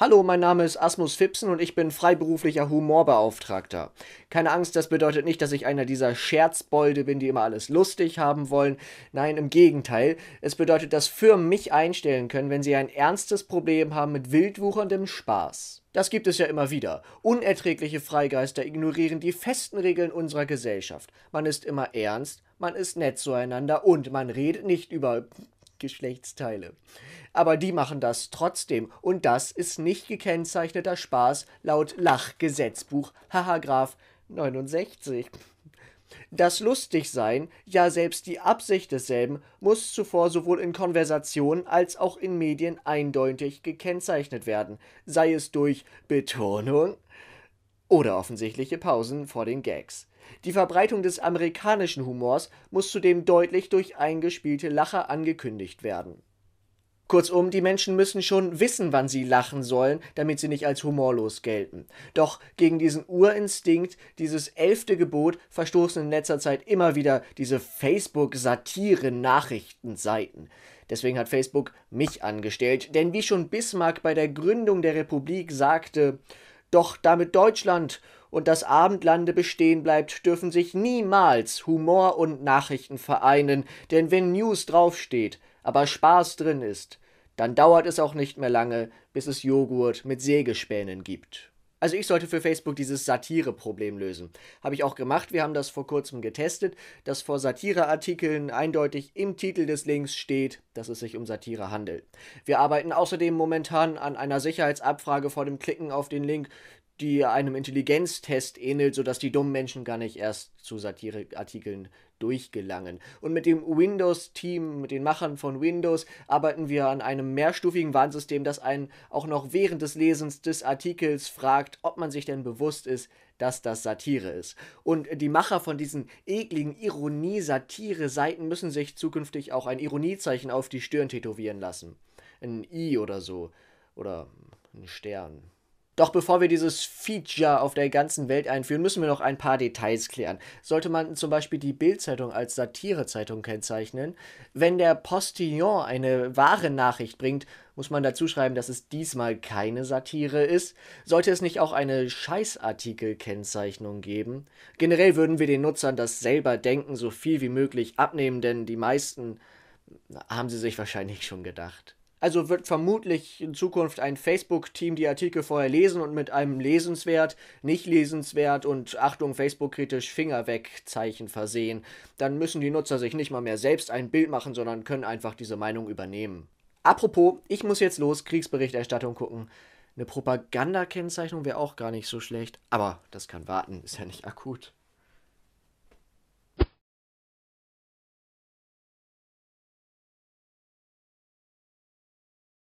Hallo, mein Name ist Asmus Fipsen und ich bin freiberuflicher Humorbeauftragter. Keine Angst, das bedeutet nicht, dass ich einer dieser Scherzbolde bin, die immer alles lustig haben wollen. Nein, im Gegenteil. Es bedeutet, dass Firmen mich einstellen können, wenn sie ein ernstes Problem haben mit wildwucherndem Spaß. Das gibt es ja immer wieder. Unerträgliche Freigeister ignorieren die festen Regeln unserer Gesellschaft. Man ist immer ernst, man ist nett zueinander und man redet nicht über Geschlechtsteile. Aber die machen das trotzdem und das ist nicht gekennzeichneter Spaß laut Lachgesetzbuch Paragraph 69. Das Lustigsein, ja selbst die Absicht desselben, muss zuvor sowohl in Konversation als auch in Medien eindeutig gekennzeichnet werden, sei es durch Betonung, oder offensichtliche Pausen vor den Gags. Die Verbreitung des amerikanischen Humors muss zudem deutlich durch eingespielte Lacher angekündigt werden. Kurzum, die Menschen müssen schon wissen, wann sie lachen sollen, damit sie nicht als humorlos gelten. Doch gegen diesen Urinstinkt, dieses elfte Gebot, verstoßen in letzter Zeit immer wieder diese Facebook-Satire-Nachrichtenseiten. Deswegen hat Facebook mich angestellt, denn wie schon Bismarck bei der Gründung der Republik sagte, doch damit Deutschland und das Abendlande bestehen bleibt, dürfen sich niemals Humor und Nachrichten vereinen, denn wenn News draufsteht, aber Spaß drin ist, dann dauert es auch nicht mehr lange, bis es Joghurt mit Sägespänen gibt. Also ich sollte für Facebook dieses Satire-Problem lösen. Habe ich auch gemacht, wir haben das vor kurzem getestet, dass vor Satire-Artikeln eindeutig im Titel des Links steht, dass es sich um Satire handelt. Wir arbeiten außerdem momentan an einer Sicherheitsabfrage vor dem Klicken auf den Link, die einem Intelligenztest ähnelt, sodass die dummen Menschen gar nicht erst zu satire Satireartikeln durchgelangen. Und mit dem Windows-Team, mit den Machern von Windows, arbeiten wir an einem mehrstufigen Warnsystem, das einen auch noch während des Lesens des Artikels fragt, ob man sich denn bewusst ist, dass das Satire ist. Und die Macher von diesen ekligen Ironie-Satire-Seiten müssen sich zukünftig auch ein Ironiezeichen auf die Stirn tätowieren lassen. Ein I oder so. Oder ein Stern. Doch bevor wir dieses Feature auf der ganzen Welt einführen, müssen wir noch ein paar Details klären. Sollte man zum Beispiel die Bildzeitung als Satirezeitung kennzeichnen? Wenn der Postillon eine wahre Nachricht bringt, muss man dazu schreiben, dass es diesmal keine Satire ist? Sollte es nicht auch eine Scheißartikel-Kennzeichnung geben? Generell würden wir den Nutzern das selber denken so viel wie möglich abnehmen, denn die meisten haben sie sich wahrscheinlich schon gedacht. Also wird vermutlich in Zukunft ein Facebook-Team die Artikel vorher lesen und mit einem lesenswert, nicht lesenswert und Achtung, Facebook-kritisch Finger weg Zeichen versehen. Dann müssen die Nutzer sich nicht mal mehr selbst ein Bild machen, sondern können einfach diese Meinung übernehmen. Apropos, ich muss jetzt los, Kriegsberichterstattung gucken. Eine Propagandakennzeichnung wäre auch gar nicht so schlecht, aber das kann warten, ist ja nicht akut.